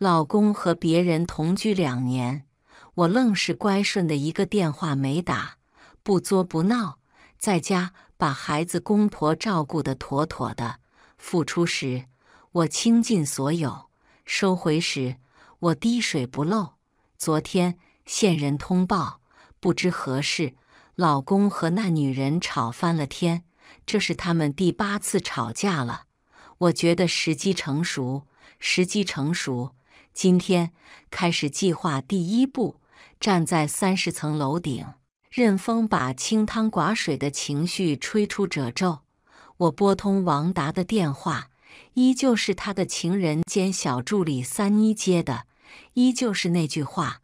老公和别人同居两年，我愣是乖顺的一个电话没打，不作不闹，在家把孩子公婆照顾得妥妥的。付出时我倾尽所有，收回时我滴水不漏。昨天线人通报，不知何事，老公和那女人吵翻了天，这是他们第八次吵架了。我觉得时机成熟，时机成熟。今天开始计划第一步，站在三十层楼顶，任风把清汤寡水的情绪吹出褶皱。我拨通王达的电话，依旧是他的情人兼小助理三妮接的，依旧是那句话：“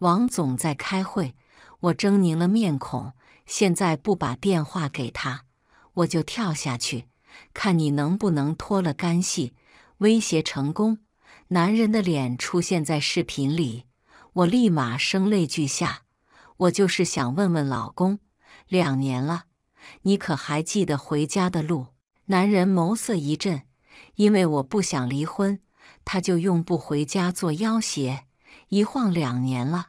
王总在开会。”我狰狞了面孔，现在不把电话给他，我就跳下去，看你能不能脱了干系，威胁成功。男人的脸出现在视频里，我立马声泪俱下。我就是想问问老公，两年了，你可还记得回家的路？男人眸色一震，因为我不想离婚，他就用不回家做要挟。一晃两年了，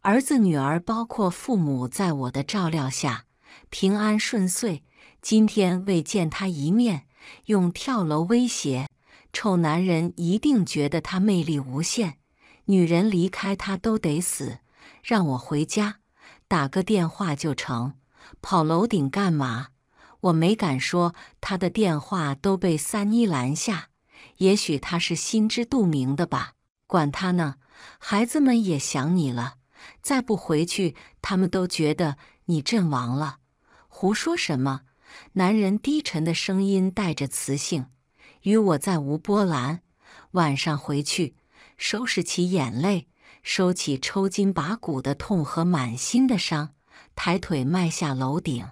儿子女儿包括父母，在我的照料下平安顺遂。今天未见他一面，用跳楼威胁。臭男人一定觉得他魅力无限，女人离开他都得死。让我回家，打个电话就成。跑楼顶干嘛？我没敢说他的电话都被三妮拦下。也许他是心知肚明的吧。管他呢，孩子们也想你了。再不回去，他们都觉得你阵亡了。胡说什么？男人低沉的声音带着磁性。与我再无波澜。晚上回去，收拾起眼泪，收起抽筋拔骨的痛和满心的伤，抬腿迈下楼顶。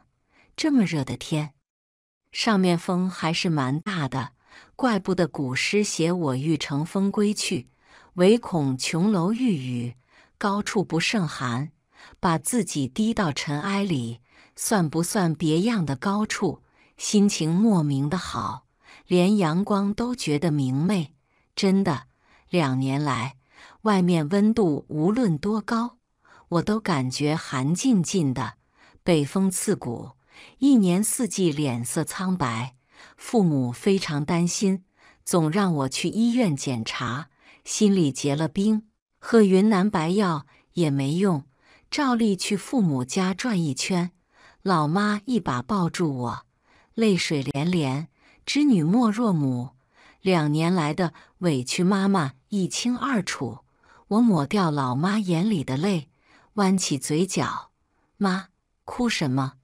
这么热的天，上面风还是蛮大的，怪不得古诗写“我欲乘风归去，唯恐琼楼玉宇，高处不胜寒”。把自己低到尘埃里，算不算别样的高处？心情莫名的好。连阳光都觉得明媚，真的。两年来，外面温度无论多高，我都感觉寒浸浸的，北风刺骨。一年四季，脸色苍白，父母非常担心，总让我去医院检查，心里结了冰。喝云南白药也没用。照例去父母家转一圈，老妈一把抱住我，泪水连连。织女莫若母，两年来的委屈，妈妈一清二楚。我抹掉老妈眼里的泪，弯起嘴角：“妈，哭什么？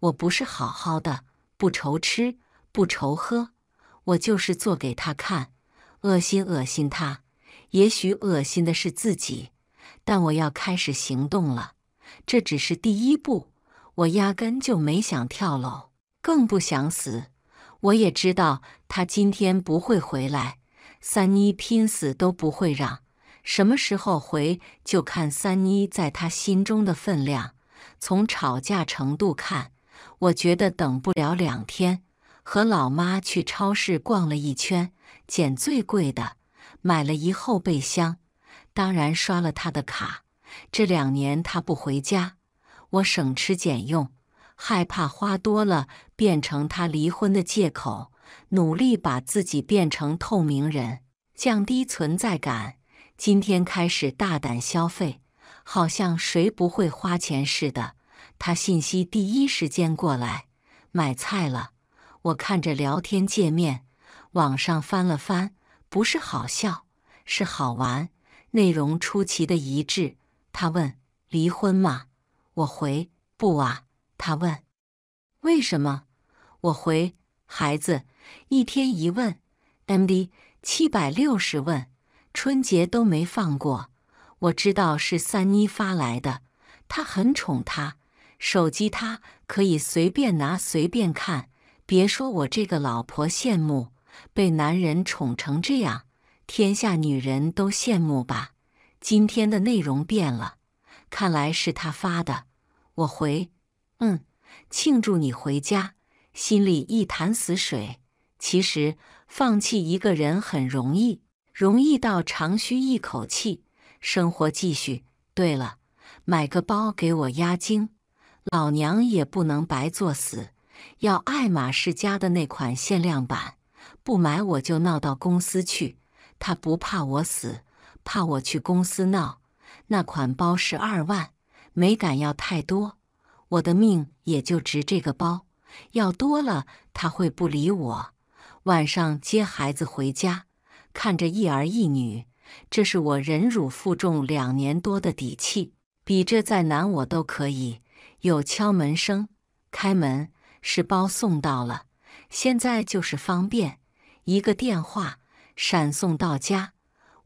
我不是好好的，不愁吃，不愁喝。我就是做给他看，恶心恶心他。也许恶心的是自己，但我要开始行动了。这只是第一步，我压根就没想跳楼，更不想死。”我也知道他今天不会回来，三妮拼死都不会让。什么时候回，就看三妮在他心中的分量。从吵架程度看，我觉得等不了两天。和老妈去超市逛了一圈，捡最贵的，买了一后备箱，当然刷了他的卡。这两年他不回家，我省吃俭用。害怕花多了变成他离婚的借口，努力把自己变成透明人，降低存在感。今天开始大胆消费，好像谁不会花钱似的。他信息第一时间过来，买菜了。我看着聊天界面，网上翻了翻，不是好笑，是好玩。内容出奇的一致。他问：“离婚吗？”我回：“不啊。”他问：“为什么？”我回：“孩子一天一问，M D 七百六十问，春节都没放过。我知道是三妮发来的，他很宠她，手机他可以随便拿，随便看。别说我这个老婆羡慕，被男人宠成这样，天下女人都羡慕吧。今天的内容变了，看来是他发的。”我回。嗯，庆祝你回家，心里一潭死水。其实放弃一个人很容易，容易到长吁一口气，生活继续。对了，买个包给我压惊，老娘也不能白作死。要爱马仕家的那款限量版，不买我就闹到公司去。他不怕我死，怕我去公司闹。那款包十二万，没敢要太多。我的命也就值这个包，要多了他会不理我。晚上接孩子回家，看着一儿一女，这是我忍辱负重两年多的底气，比这再难我都可以。有敲门声，开门，是包送到了。现在就是方便，一个电话，闪送到家。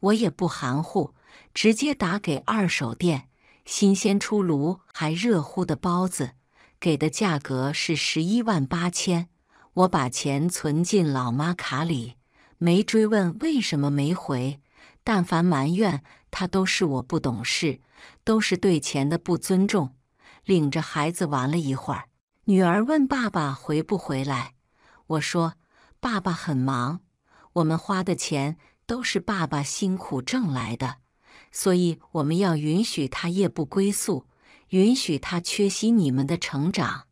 我也不含糊，直接打给二手店。新鲜出炉还热乎的包子，给的价格是十一万八千。我把钱存进老妈卡里，没追问为什么没回。但凡埋怨他，都是我不懂事，都是对钱的不尊重。领着孩子玩了一会儿，女儿问爸爸回不回来，我说爸爸很忙，我们花的钱都是爸爸辛苦挣来的。所以我们要允许他夜不归宿，允许他缺席你们的成长。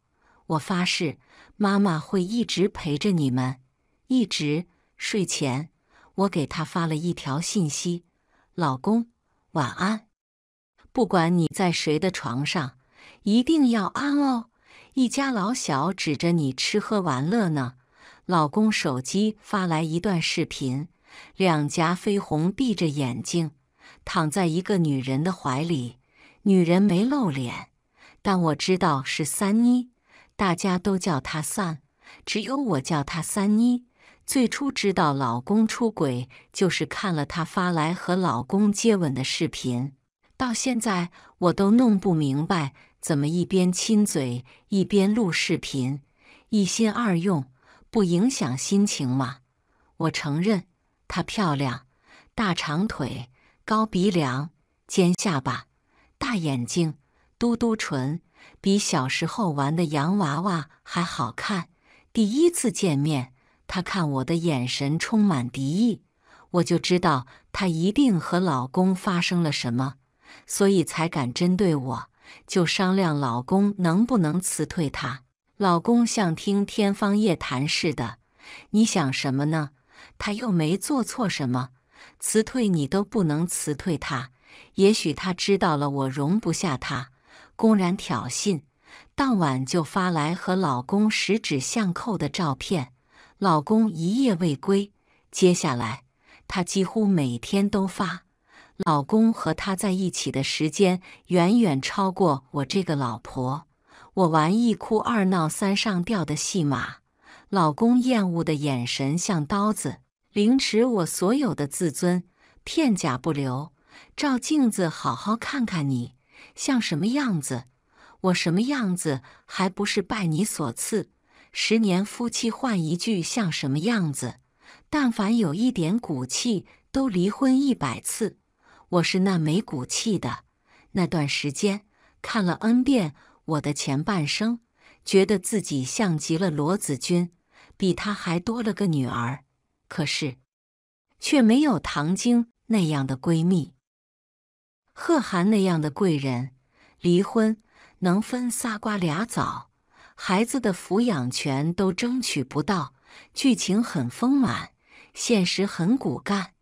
我发誓，妈妈会一直陪着你们，一直。睡前，我给他发了一条信息：“老公，晚安。不管你在谁的床上，一定要安哦。”一家老小指着你吃喝玩乐呢。老公手机发来一段视频，两颊绯红，闭着眼睛。躺在一个女人的怀里，女人没露脸，但我知道是三妮。大家都叫她三，只有我叫她三妮。最初知道老公出轨，就是看了她发来和老公接吻的视频。到现在我都弄不明白，怎么一边亲嘴一边录视频，一心二用，不影响心情吗？我承认她漂亮，大长腿。高鼻梁、尖下巴、大眼睛、嘟嘟唇，比小时候玩的洋娃娃还好看。第一次见面，他看我的眼神充满敌意，我就知道他一定和老公发生了什么，所以才敢针对我。就商量老公能不能辞退他。老公像听天方夜谭似的：“你想什么呢？他又没做错什么。”辞退你都不能辞退他，也许他知道了我容不下他，公然挑衅。当晚就发来和老公十指相扣的照片，老公一夜未归。接下来，他几乎每天都发，老公和他在一起的时间远远超过我这个老婆。我玩一哭二闹三上吊的戏码，老公厌恶的眼神像刀子。凌迟我所有的自尊，片甲不留。照镜子，好好看看你像什么样子？我什么样子还不是拜你所赐？十年夫妻换一句像什么样子？但凡有一点骨气，都离婚一百次。我是那没骨气的。那段时间看了 n 遍我的前半生，觉得自己像极了罗子君，比他还多了个女儿。可是，却没有唐晶那样的闺蜜，贺涵那样的贵人。离婚能分仨瓜俩枣，孩子的抚养权都争取不到。剧情很丰满，现实很骨干。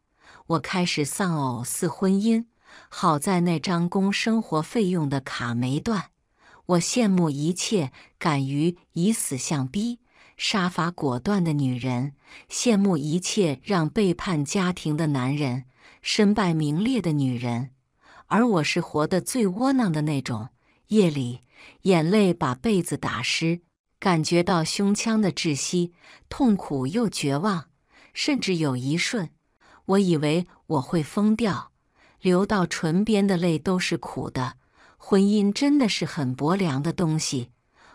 我开始丧偶似婚姻，好在那张供生活费用的卡没断。我羡慕一切敢于以死相逼。杀伐果断的女人，羡慕一切让背叛家庭的男人身败名裂的女人，而我是活得最窝囊的那种。夜里，眼泪把被子打湿，感觉到胸腔的窒息，痛苦又绝望，甚至有一瞬，我以为我会疯掉。流到唇边的泪都是苦的。婚姻真的是很薄凉的东西，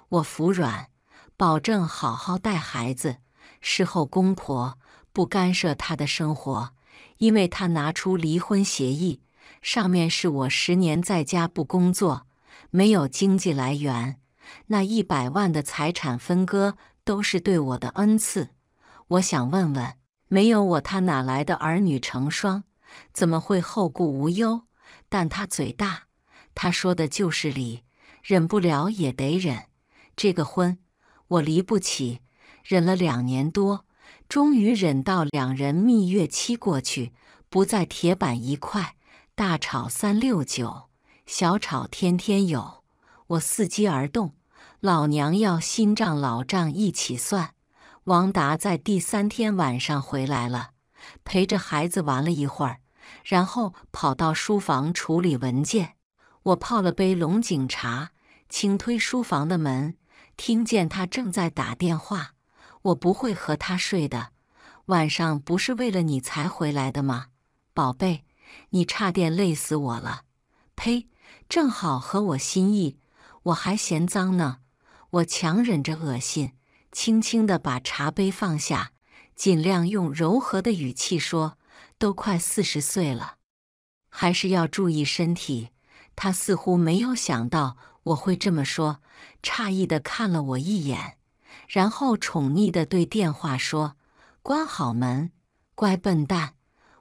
我服软。保证好好带孩子，事后公婆不干涉他的生活，因为他拿出离婚协议，上面是我十年在家不工作，没有经济来源，那一百万的财产分割都是对我的恩赐。我想问问，没有我，他哪来的儿女成双？怎么会后顾无忧？但他嘴大，他说的就是理，忍不了也得忍，这个婚。我离不起，忍了两年多，终于忍到两人蜜月期过去，不再铁板一块，大吵三六九，小吵天天有。我伺机而动，老娘要新账老账一起算。王达在第三天晚上回来了，陪着孩子玩了一会儿，然后跑到书房处理文件。我泡了杯龙井茶，轻推书房的门。听见他正在打电话，我不会和他睡的。晚上不是为了你才回来的吗，宝贝？你差点累死我了！呸，正好合我心意，我还嫌脏呢。我强忍着恶心，轻轻的把茶杯放下，尽量用柔和的语气说：“都快四十岁了，还是要注意身体。”他似乎没有想到我会这么说。诧异的看了我一眼，然后宠溺的对电话说：“关好门，乖笨蛋。”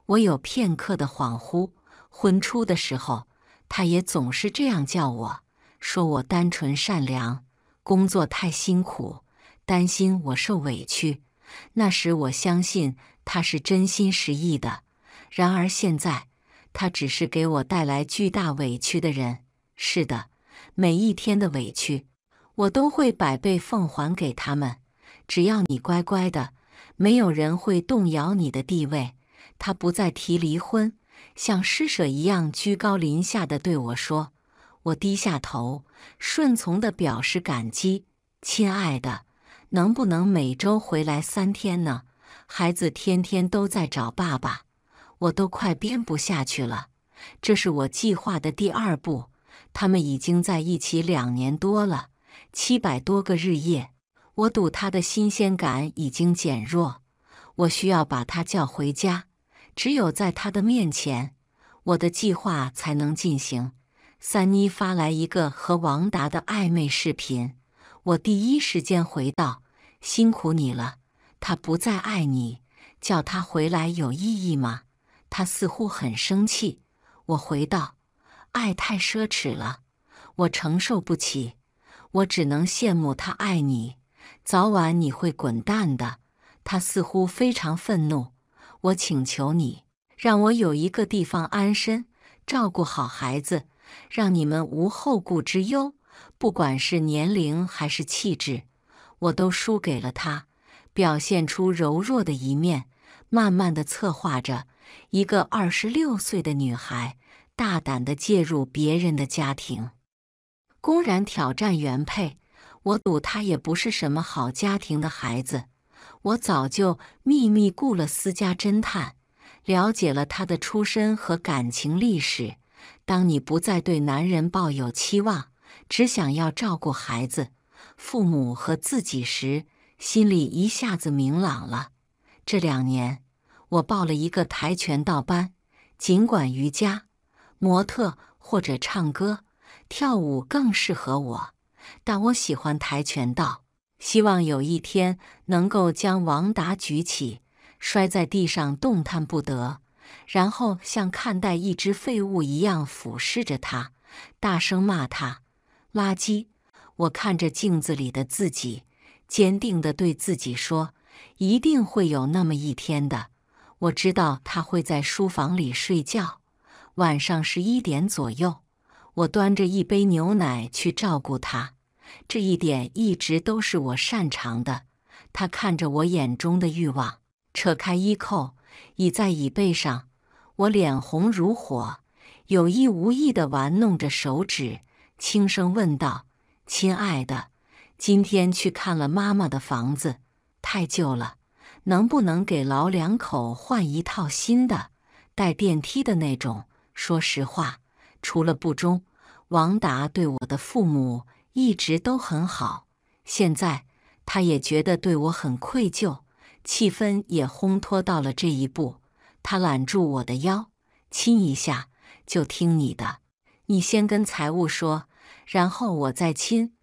我有片刻的恍惚。昏初的时候，他也总是这样叫我，说我单纯善良，工作太辛苦，担心我受委屈。那时我相信他是真心实意的。然而现在，他只是给我带来巨大委屈的人。是的，每一天的委屈。我都会百倍奉还给他们，只要你乖乖的，没有人会动摇你的地位。他不再提离婚，像施舍一样居高临下的对我说：“我低下头，顺从的表示感激。”亲爱的，能不能每周回来三天呢？孩子天天都在找爸爸，我都快编不下去了。这是我计划的第二步。他们已经在一起两年多了。七百多个日夜，我赌他的新鲜感已经减弱，我需要把他叫回家。只有在他的面前，我的计划才能进行。三妮发来一个和王达的暧昧视频，我第一时间回道：“辛苦你了。”他不再爱你，叫他回来有意义吗？他似乎很生气，我回道：“爱太奢侈了，我承受不起。”我只能羡慕他爱你，早晚你会滚蛋的。他似乎非常愤怒。我请求你，让我有一个地方安身，照顾好孩子，让你们无后顾之忧。不管是年龄还是气质，我都输给了他。表现出柔弱的一面，慢慢的策划着一个二十六岁的女孩大胆的介入别人的家庭。公然挑战原配，我赌他也不是什么好家庭的孩子。我早就秘密雇了私家侦探，了解了他的出身和感情历史。当你不再对男人抱有期望，只想要照顾孩子、父母和自己时，心里一下子明朗了。这两年，我报了一个跆拳道班，尽管瑜伽、模特或者唱歌。跳舞更适合我，但我喜欢跆拳道。希望有一天能够将王达举起，摔在地上动弹不得，然后像看待一只废物一样俯视着他，大声骂他垃圾。我看着镜子里的自己，坚定地对自己说：“一定会有那么一天的。”我知道他会在书房里睡觉，晚上十一点左右。我端着一杯牛奶去照顾他，这一点一直都是我擅长的。他看着我眼中的欲望，扯开衣扣，倚在椅背上。我脸红如火，有意无意的玩弄着手指，轻声问道：“亲爱的，今天去看了妈妈的房子，太旧了，能不能给老两口换一套新的，带电梯的那种？”说实话。除了不忠，王达对我的父母一直都很好。现在他也觉得对我很愧疚，气氛也烘托到了这一步。他揽住我的腰，亲一下，就听你的。你先跟财务说，然后我再亲。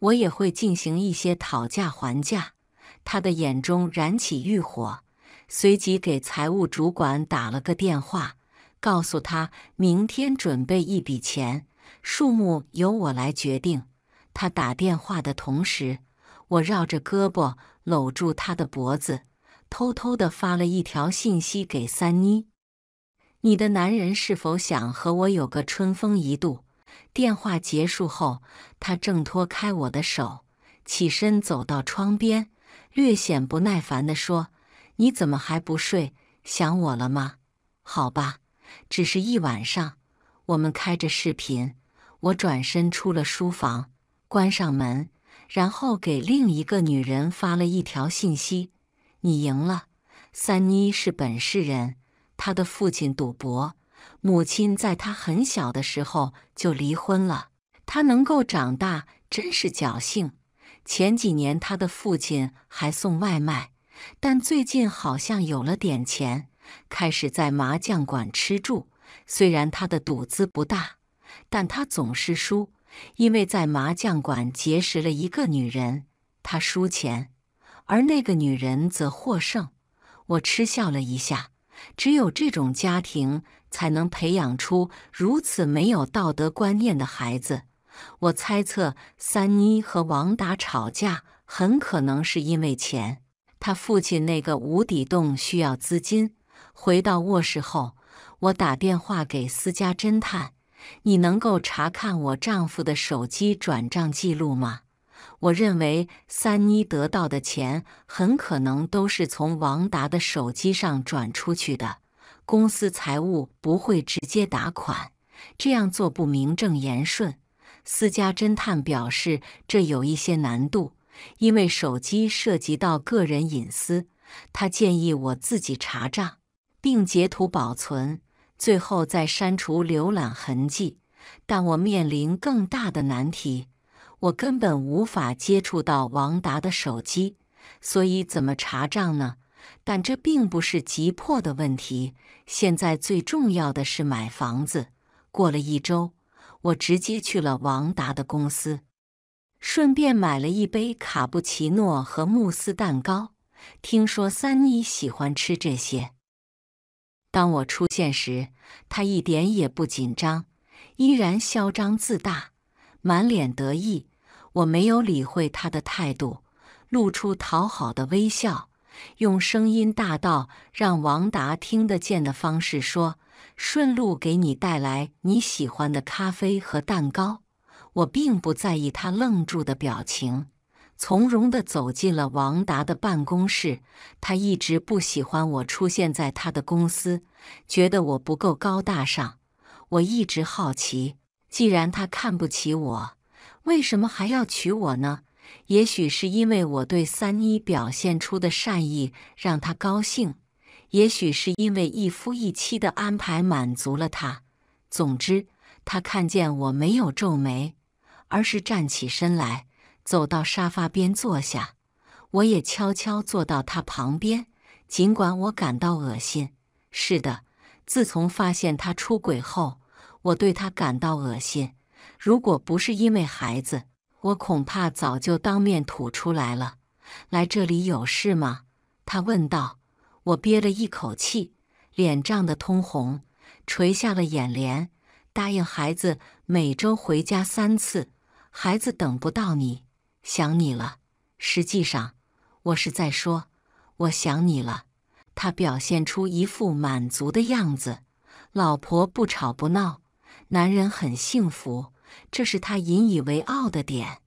我也会进行一些讨价还价。他的眼中燃起欲火，随即给财务主管打了个电话。告诉他明天准备一笔钱，数目由我来决定。他打电话的同时，我绕着胳膊搂住他的脖子，偷偷的发了一条信息给三妮：“你的男人是否想和我有个春风一度？”电话结束后，他挣脱开我的手，起身走到窗边，略显不耐烦的说：“你怎么还不睡？想我了吗？好吧。”只是一晚上，我们开着视频，我转身出了书房，关上门，然后给另一个女人发了一条信息：“你赢了。”三妮是本市人，她的父亲赌博，母亲在她很小的时候就离婚了，她能够长大真是侥幸。前几年她的父亲还送外卖，但最近好像有了点钱。开始在麻将馆吃住，虽然他的赌资不大，但他总是输，因为在麻将馆结识了一个女人，他输钱，而那个女人则获胜。我嗤笑了一下，只有这种家庭才能培养出如此没有道德观念的孩子。我猜测三妮和王达吵架很可能是因为钱，他父亲那个无底洞需要资金。回到卧室后，我打电话给私家侦探：“你能够查看我丈夫的手机转账记录吗？我认为三妮得到的钱很可能都是从王达的手机上转出去的。公司财务不会直接打款，这样做不名正言顺。”私家侦探表示：“这有一些难度，因为手机涉及到个人隐私。”他建议我自己查账。并截图保存，最后再删除浏览痕迹。但我面临更大的难题，我根本无法接触到王达的手机，所以怎么查账呢？但这并不是急迫的问题。现在最重要的是买房子。过了一周，我直接去了王达的公司，顺便买了一杯卡布奇诺和慕斯蛋糕。听说三妮喜欢吃这些。当我出现时，他一点也不紧张，依然嚣张自大，满脸得意。我没有理会他的态度，露出讨好的微笑，用声音大到让王达听得见的方式说：“顺路给你带来你喜欢的咖啡和蛋糕。”我并不在意他愣住的表情。从容的走进了王达的办公室。他一直不喜欢我出现在他的公司，觉得我不够高大上。我一直好奇，既然他看不起我，为什么还要娶我呢？也许是因为我对三妮表现出的善意让他高兴，也许是因为一夫一妻的安排满足了他。总之，他看见我没有皱眉，而是站起身来。走到沙发边坐下，我也悄悄坐到他旁边。尽管我感到恶心，是的，自从发现他出轨后，我对他感到恶心。如果不是因为孩子，我恐怕早就当面吐出来了。来这里有事吗？他问道。我憋了一口气，脸涨得通红，垂下了眼帘，答应孩子每周回家三次。孩子等不到你。想你了，实际上我是在说我想你了。他表现出一副满足的样子，老婆不吵不闹，男人很幸福，这是他引以为傲的点。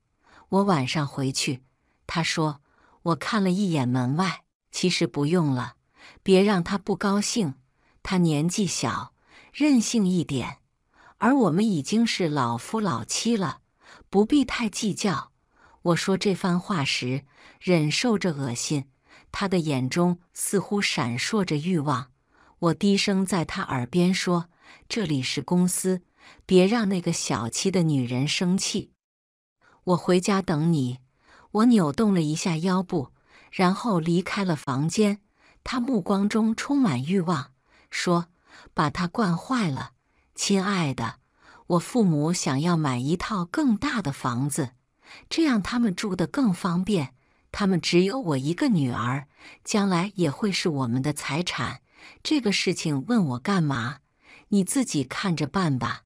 我晚上回去，他说我看了一眼门外，其实不用了，别让他不高兴。他年纪小，任性一点，而我们已经是老夫老妻了，不必太计较。我说这番话时，忍受着恶心，他的眼中似乎闪烁着欲望。我低声在他耳边说：“这里是公司，别让那个小气的女人生气。”我回家等你。我扭动了一下腰部，然后离开了房间。他目光中充满欲望，说：“把她惯坏了，亲爱的。我父母想要买一套更大的房子。”这样他们住的更方便。他们只有我一个女儿，将来也会是我们的财产。这个事情问我干嘛？你自己看着办吧。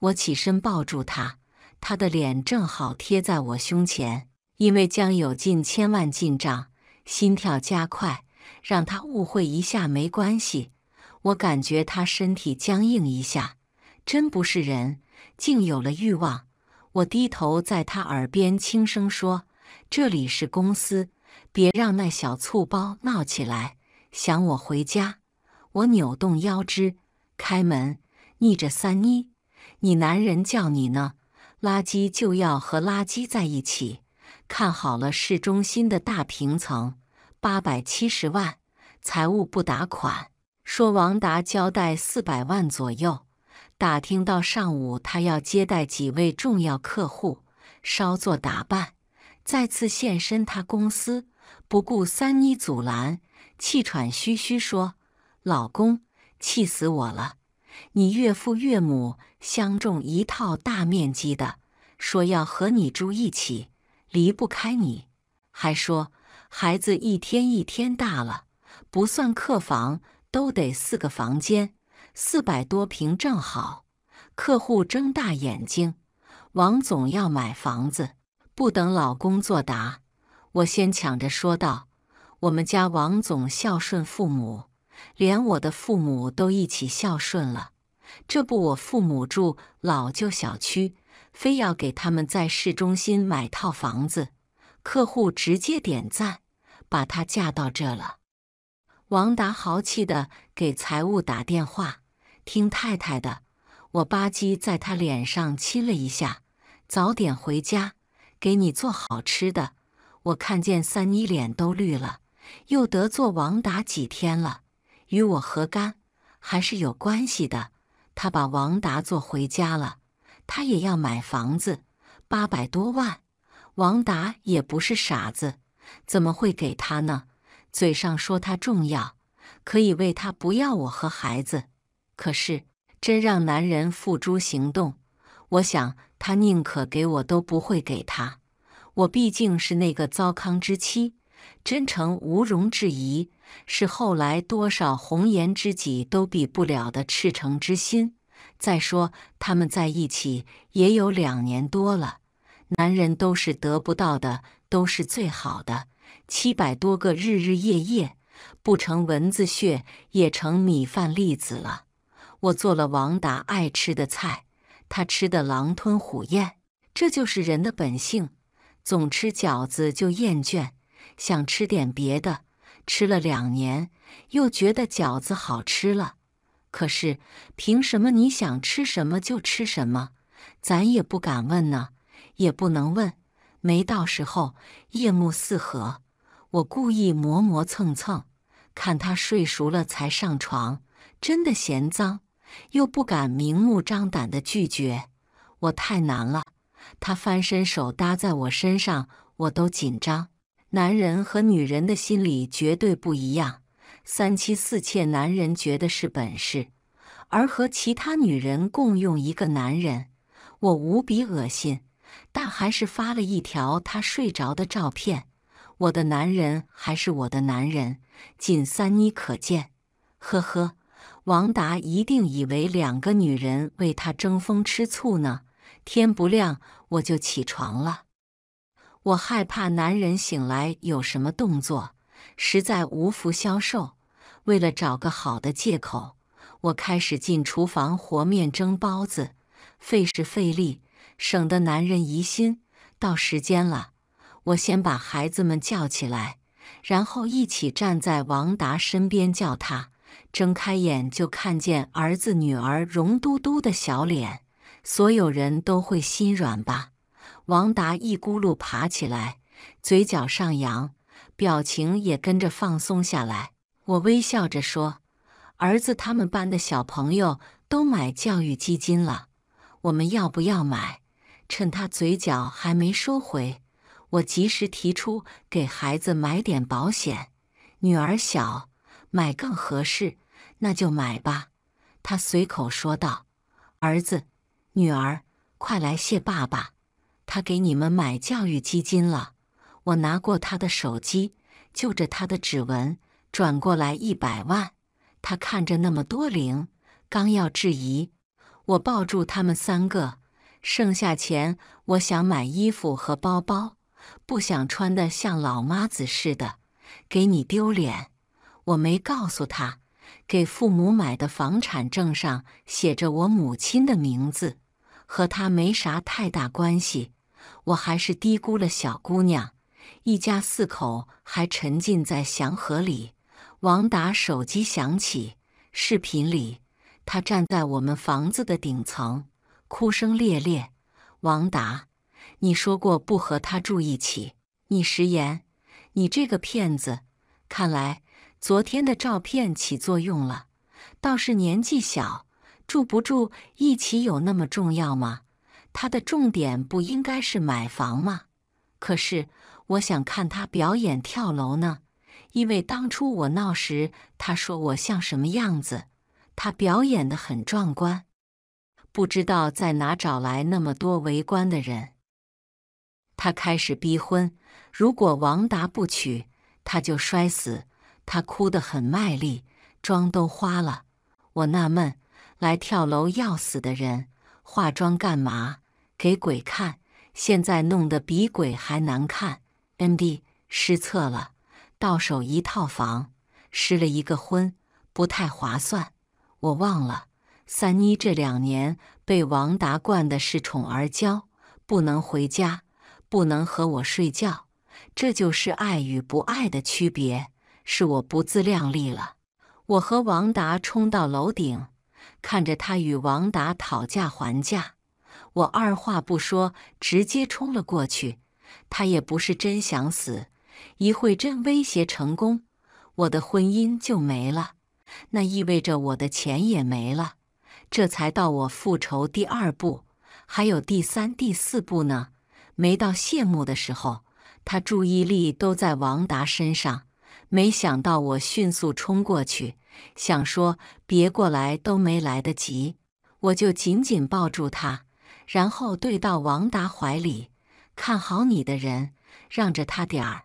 我起身抱住他，他的脸正好贴在我胸前。因为将有近千万进账，心跳加快，让他误会一下没关系。我感觉他身体僵硬一下，真不是人，竟有了欲望。我低头在他耳边轻声说：“这里是公司，别让那小醋包闹起来。想我回家？”我扭动腰肢，开门，逆着三妮：“你男人叫你呢。”垃圾就要和垃圾在一起。看好了，市中心的大平层，八百七十万。财务不打款。说王达交代四百万左右。打听到上午他要接待几位重要客户，稍作打扮，再次现身他公司，不顾三妮阻拦，气喘吁吁说：“老公，气死我了！你岳父岳母相中一套大面积的，说要和你住一起，离不开你，还说孩子一天一天大了，不算客房都得四个房间。”四百多平正好，客户睁大眼睛。王总要买房子，不等老公作答，我先抢着说道：“我们家王总孝顺父母，连我的父母都一起孝顺了。这不，我父母住老旧小区，非要给他们在市中心买套房子。”客户直接点赞，把他嫁到这了。王达豪气的给财务打电话。听太太的，我吧唧在他脸上亲了一下。早点回家，给你做好吃的。我看见三妮脸都绿了，又得做王达几天了，与我何干？还是有关系的。他把王达做回家了，他也要买房子，八百多万。王达也不是傻子，怎么会给他呢？嘴上说他重要，可以为他不要我和孩子。可是，真让男人付诸行动，我想他宁可给我都不会给他。我毕竟是那个糟糠之妻，真诚毋容置疑，是后来多少红颜知己都比不了的赤诚之心。再说，他们在一起也有两年多了，男人都是得不到的，都是最好的。七百多个日日夜夜，不成蚊子血，也成米饭粒子了。我做了王达爱吃的菜，他吃的狼吞虎咽。这就是人的本性，总吃饺子就厌倦，想吃点别的。吃了两年，又觉得饺子好吃了。可是凭什么你想吃什么就吃什么？咱也不敢问呢，也不能问。没到时候，夜幕四合，我故意磨磨蹭蹭，看他睡熟了才上床。真的嫌脏。又不敢明目张胆的拒绝，我太难了。他翻身手搭在我身上，我都紧张。男人和女人的心理绝对不一样。三妻四妾，男人觉得是本事，而和其他女人共用一个男人，我无比恶心。但还是发了一条他睡着的照片。我的男人还是我的男人，仅三妮可见。呵呵。王达一定以为两个女人为他争风吃醋呢。天不亮我就起床了，我害怕男人醒来有什么动作，实在无福消受。为了找个好的借口，我开始进厨房和面蒸包子，费时费力，省得男人疑心。到时间了，我先把孩子们叫起来，然后一起站在王达身边叫他。睁开眼就看见儿子女儿容嘟嘟的小脸，所有人都会心软吧？王达一咕噜爬起来，嘴角上扬，表情也跟着放松下来。我微笑着说：“儿子，他们班的小朋友都买教育基金了，我们要不要买？趁他嘴角还没收回，我及时提出给孩子买点保险。女儿小，买更合适。”那就买吧，他随口说道。儿子，女儿，快来谢爸爸，他给你们买教育基金了。我拿过他的手机，就着他的指纹转过来一百万。他看着那么多零，刚要质疑，我抱住他们三个，剩下钱我想买衣服和包包，不想穿的像老妈子似的，给你丢脸。我没告诉他。给父母买的房产证上写着我母亲的名字，和她没啥太大关系。我还是低估了小姑娘。一家四口还沉浸在祥和里。王达，手机响起，视频里他站在我们房子的顶层，哭声烈烈。王达，你说过不和他住一起，你食言，你这个骗子！看来。昨天的照片起作用了，倒是年纪小，住不住一起有那么重要吗？他的重点不应该是买房吗？可是我想看他表演跳楼呢，因为当初我闹时，他说我像什么样子，他表演的很壮观，不知道在哪找来那么多围观的人。他开始逼婚，如果王达不娶，他就摔死。他哭得很卖力，妆都花了。我纳闷，来跳楼要死的人化妆干嘛？给鬼看？现在弄得比鬼还难看。MD 失策了，到手一套房，失了一个婚，不太划算。我忘了，三妮这两年被王达惯的是宠儿娇，不能回家，不能和我睡觉，这就是爱与不爱的区别。是我不自量力了。我和王达冲到楼顶，看着他与王达讨价还价。我二话不说，直接冲了过去。他也不是真想死，一会真威胁成功，我的婚姻就没了，那意味着我的钱也没了。这才到我复仇第二步，还有第三、第四步呢，没到谢幕的时候。他注意力都在王达身上。没想到我迅速冲过去，想说别过来都没来得及，我就紧紧抱住他，然后对到王达怀里：“看好你的人，让着他点儿。”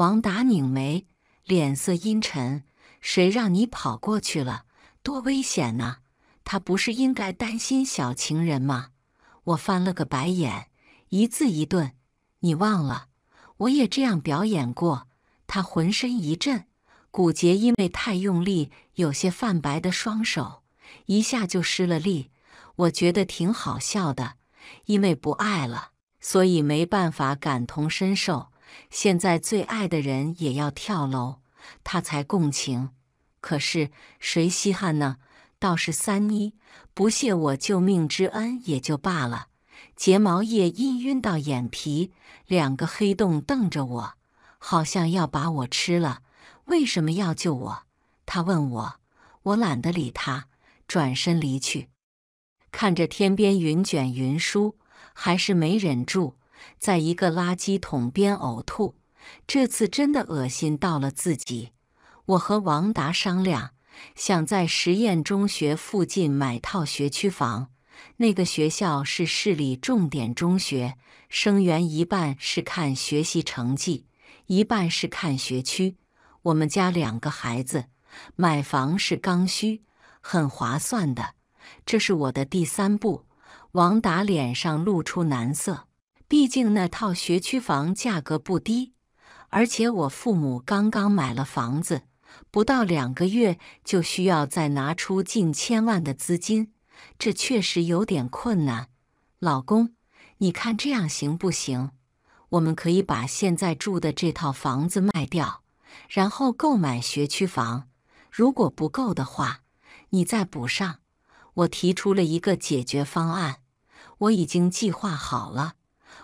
王达拧眉，脸色阴沉：“谁让你跑过去了？多危险呐！他不是应该担心小情人吗？”我翻了个白眼，一字一顿：“你忘了，我也这样表演过。”他浑身一震，骨节因为太用力，有些泛白的双手一下就失了力。我觉得挺好笑的，因为不爱了，所以没办法感同身受。现在最爱的人也要跳楼，他才共情。可是谁稀罕呢？倒是三妮不谢我救命之恩也就罢了，睫毛液氤氲到眼皮，两个黑洞瞪着我。好像要把我吃了，为什么要救我？他问我，我懒得理他，转身离去。看着天边云卷云舒，还是没忍住，在一个垃圾桶边呕吐。这次真的恶心到了自己。我和王达商量，想在实验中学附近买套学区房。那个学校是市里重点中学，生源一半是看学习成绩。一半是看学区，我们家两个孩子买房是刚需，很划算的。这是我的第三步。王达脸上露出难色，毕竟那套学区房价格不低，而且我父母刚刚买了房子，不到两个月就需要再拿出近千万的资金，这确实有点困难。老公，你看这样行不行？我们可以把现在住的这套房子卖掉，然后购买学区房。如果不够的话，你再补上。我提出了一个解决方案，我已经计划好了。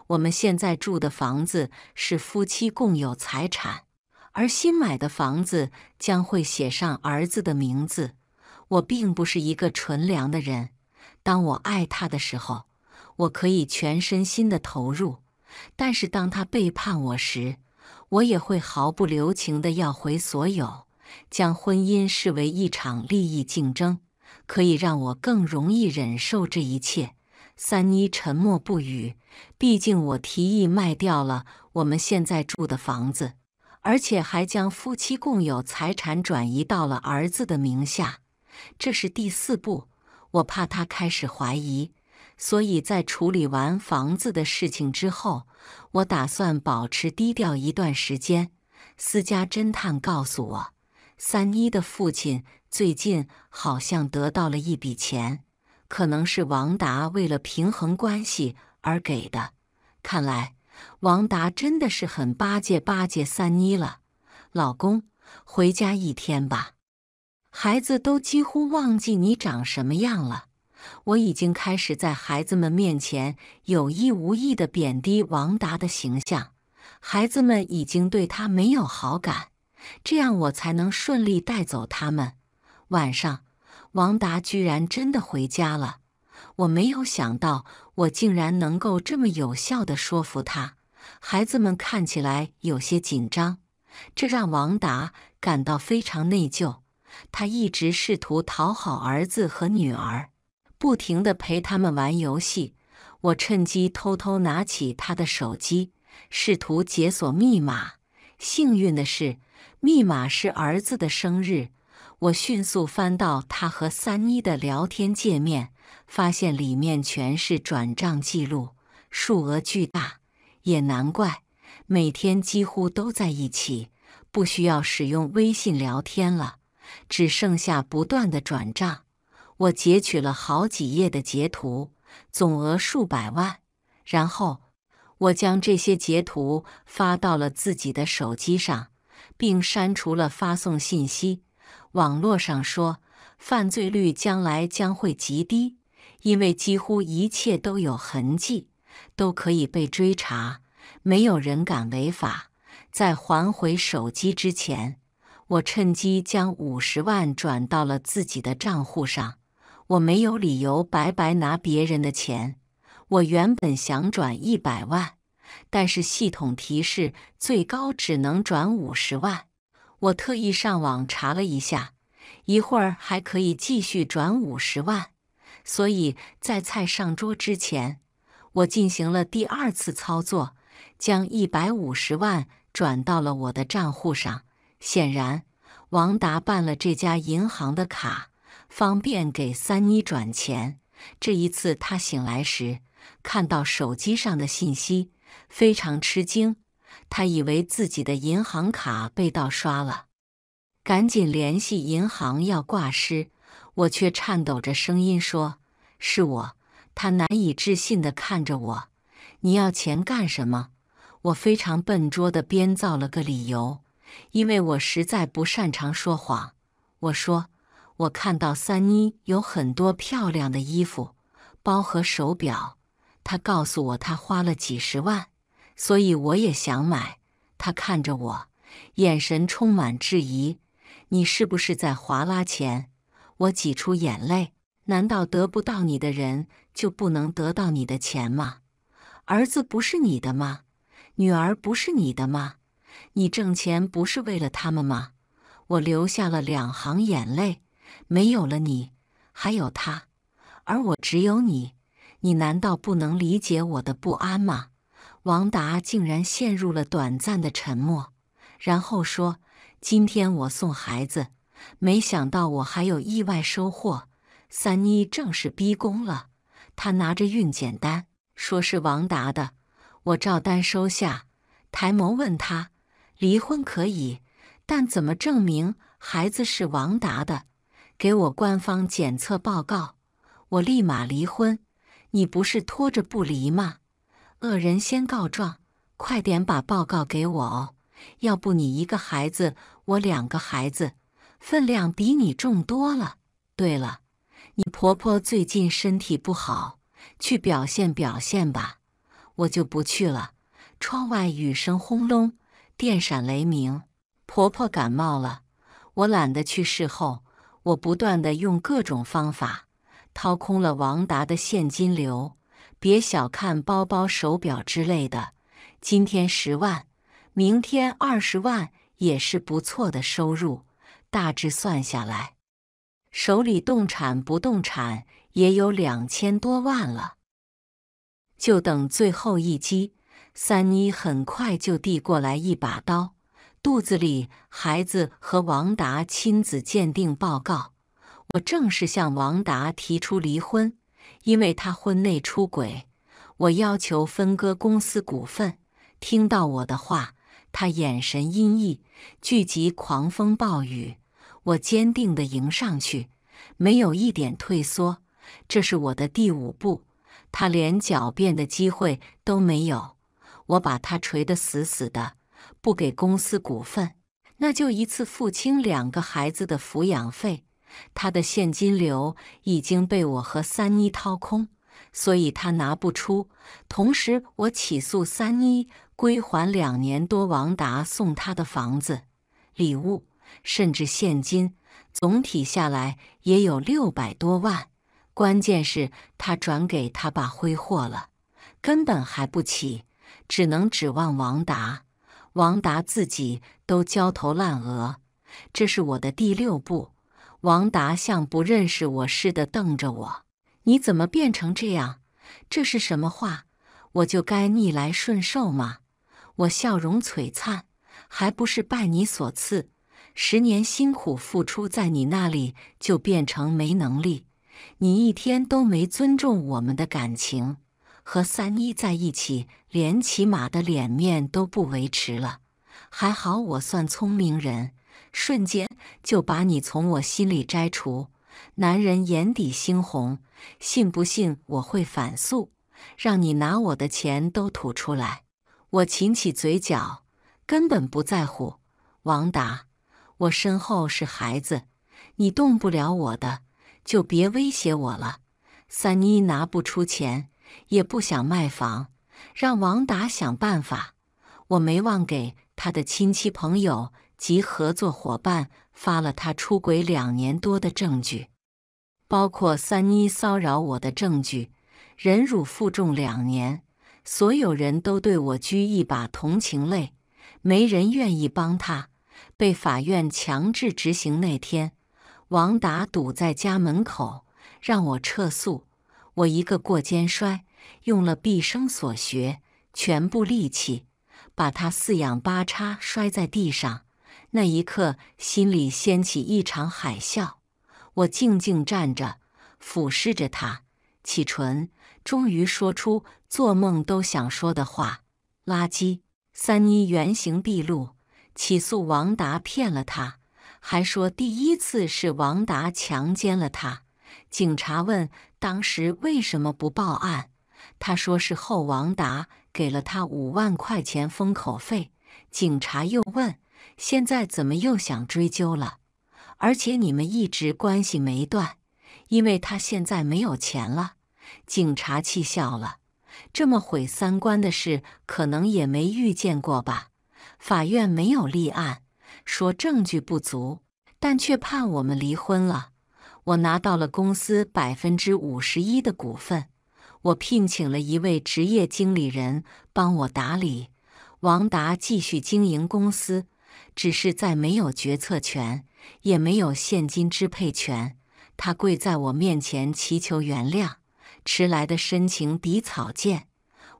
我们现在住的房子是夫妻共有财产，而新买的房子将会写上儿子的名字。我并不是一个纯良的人，当我爱他的时候，我可以全身心的投入。但是当他背叛我时，我也会毫不留情地要回所有。将婚姻视为一场利益竞争，可以让我更容易忍受这一切。三妮沉默不语。毕竟我提议卖掉了我们现在住的房子，而且还将夫妻共有财产转移到了儿子的名下。这是第四步，我怕他开始怀疑。所以在处理完房子的事情之后，我打算保持低调一段时间。私家侦探告诉我，三妮的父亲最近好像得到了一笔钱，可能是王达为了平衡关系而给的。看来王达真的是很巴结巴结三妮了。老公，回家一天吧，孩子都几乎忘记你长什么样了。我已经开始在孩子们面前有意无意的贬低王达的形象，孩子们已经对他没有好感，这样我才能顺利带走他们。晚上，王达居然真的回家了，我没有想到，我竟然能够这么有效的说服他。孩子们看起来有些紧张，这让王达感到非常内疚。他一直试图讨好儿子和女儿。不停地陪他们玩游戏，我趁机偷偷拿起他的手机，试图解锁密码。幸运的是，密码是儿子的生日。我迅速翻到他和三妮的聊天界面，发现里面全是转账记录，数额巨大。也难怪，每天几乎都在一起，不需要使用微信聊天了，只剩下不断的转账。我截取了好几页的截图，总额数百万。然后我将这些截图发到了自己的手机上，并删除了发送信息。网络上说，犯罪率将来将会极低，因为几乎一切都有痕迹，都可以被追查。没有人敢违法。在还回手机之前，我趁机将五十万转到了自己的账户上。我没有理由白白拿别人的钱。我原本想转一百万，但是系统提示最高只能转五十万。我特意上网查了一下，一会儿还可以继续转五十万。所以在菜上桌之前，我进行了第二次操作，将一百五十万转到了我的账户上。显然，王达办了这家银行的卡。方便给三妮转钱。这一次，他醒来时看到手机上的信息，非常吃惊。他以为自己的银行卡被盗刷了，赶紧联系银行要挂失。我却颤抖着声音说：“是我。”他难以置信的看着我：“你要钱干什么？”我非常笨拙的编造了个理由，因为我实在不擅长说谎。我说。我看到三妮有很多漂亮的衣服、包和手表，她告诉我她花了几十万，所以我也想买。她看着我，眼神充满质疑：“你是不是在划拉钱？”我挤出眼泪：“难道得不到你的人就不能得到你的钱吗？儿子不是你的吗？女儿不是你的吗？你挣钱不是为了他们吗？”我流下了两行眼泪。没有了你，还有他，而我只有你，你难道不能理解我的不安吗？王达竟然陷入了短暂的沉默，然后说：“今天我送孩子，没想到我还有意外收获。三妮正式逼宫了，她拿着孕检单，说是王达的，我照单收下。抬眸问他：离婚可以，但怎么证明孩子是王达的？”给我官方检测报告，我立马离婚。你不是拖着不离吗？恶人先告状，快点把报告给我哦。要不你一个孩子，我两个孩子，分量比你重多了。对了，你婆婆最近身体不好，去表现表现吧。我就不去了。窗外雨声轰隆，电闪雷鸣。婆婆感冒了，我懒得去世候。我不断的用各种方法掏空了王达的现金流。别小看包包、手表之类的，今天十万，明天二十万也是不错的收入。大致算下来，手里动产、不动产也有两千多万了。就等最后一击。三妮很快就递过来一把刀。肚子里孩子和王达亲子鉴定报告，我正式向王达提出离婚，因为他婚内出轨。我要求分割公司股份。听到我的话，他眼神阴翳，聚集狂风暴雨。我坚定地迎上去，没有一点退缩。这是我的第五步，他连狡辩的机会都没有。我把他锤得死死的。不给公司股份，那就一次付清两个孩子的抚养费。他的现金流已经被我和三妮掏空，所以他拿不出。同时，我起诉三妮归还两年多王达送他的房子、礼物，甚至现金，总体下来也有六百多万。关键是，他转给他爸挥霍了，根本还不起，只能指望王达。王达自己都焦头烂额，这是我的第六步。王达像不认识我似的瞪着我：“你怎么变成这样？这是什么话？我就该逆来顺受吗？”我笑容璀璨，还不是拜你所赐？十年辛苦付出，在你那里就变成没能力。你一天都没尊重我们的感情。和三妮在一起，连骑马的脸面都不维持了。还好我算聪明人，瞬间就把你从我心里摘除。男人眼底猩红，信不信我会反诉，让你拿我的钱都吐出来？我噙起嘴角，根本不在乎。王达，我身后是孩子，你动不了我的，就别威胁我了。三妮拿不出钱。也不想卖房，让王达想办法。我没忘给他的亲戚、朋友及合作伙伴发了他出轨两年多的证据，包括三妮骚扰我的证据。忍辱负重两年，所有人都对我掬一把同情泪，没人愿意帮他。被法院强制执行那天，王达堵在家门口，让我撤诉。我一个过肩摔，用了毕生所学全部力气，把他四仰八叉摔在地上。那一刻，心里掀起一场海啸。我静静站着，俯视着他，启唇，终于说出做梦都想说的话：“垃圾三妮，原形毕露，起诉王达骗了她，还说第一次是王达强奸了她。”警察问。当时为什么不报案？他说是后王达给了他五万块钱封口费。警察又问：现在怎么又想追究了？而且你们一直关系没断，因为他现在没有钱了。警察气笑了：这么毁三观的事，可能也没遇见过吧？法院没有立案，说证据不足，但却判我们离婚了。我拿到了公司百分之五十一的股份，我聘请了一位职业经理人帮我打理。王达继续经营公司，只是再没有决策权，也没有现金支配权。他跪在我面前祈求原谅，迟来的深情比草贱。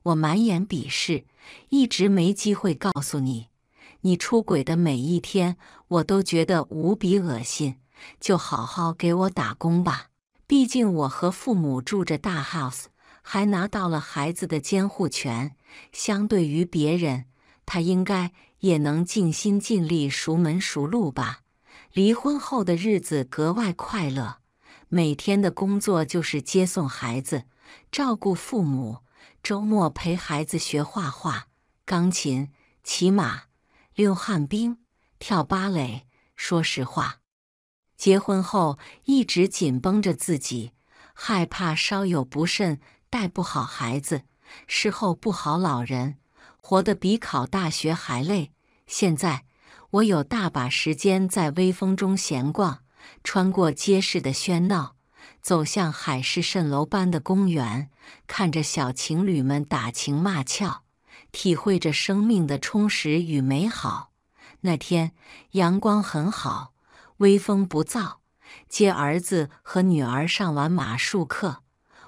我满眼鄙视，一直没机会告诉你，你出轨的每一天，我都觉得无比恶心。就好好给我打工吧。毕竟我和父母住着大 house，还拿到了孩子的监护权。相对于别人，他应该也能尽心尽力、熟门熟路吧。离婚后的日子格外快乐，每天的工作就是接送孩子、照顾父母，周末陪孩子学画画、钢琴、骑马、溜旱冰、跳芭蕾。说实话。结婚后一直紧绷着自己，害怕稍有不慎带不好孩子，事后不好老人，活得比考大学还累。现在我有大把时间在微风中闲逛，穿过街市的喧闹，走向海市蜃楼般的公园，看着小情侣们打情骂俏，体会着生命的充实与美好。那天阳光很好。微风不燥，接儿子和女儿上完马术课，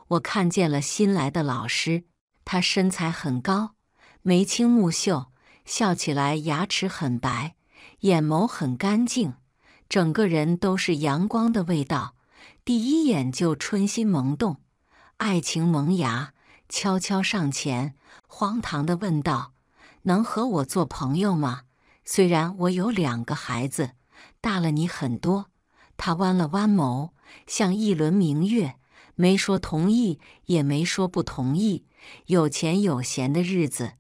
我看见了新来的老师。他身材很高，眉清目秀，笑起来牙齿很白，眼眸很干净，整个人都是阳光的味道。第一眼就春心萌动，爱情萌芽，悄悄上前，荒唐的问道：“能和我做朋友吗？”虽然我有两个孩子。大了你很多，他弯了弯眸，像一轮明月，没说同意，也没说不同意。有钱有闲的日子，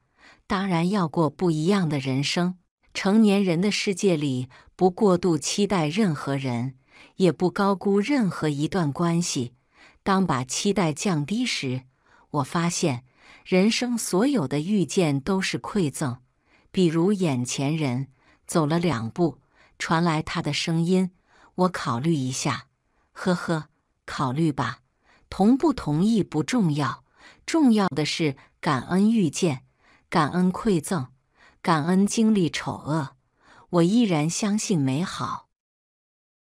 当然要过不一样的人生。成年人的世界里，不过度期待任何人，也不高估任何一段关系。当把期待降低时，我发现，人生所有的遇见都是馈赠。比如眼前人走了两步。传来他的声音，我考虑一下。呵呵，考虑吧，同不同意不重要，重要的是感恩遇见，感恩馈赠，感恩经历丑恶，我依然相信美好。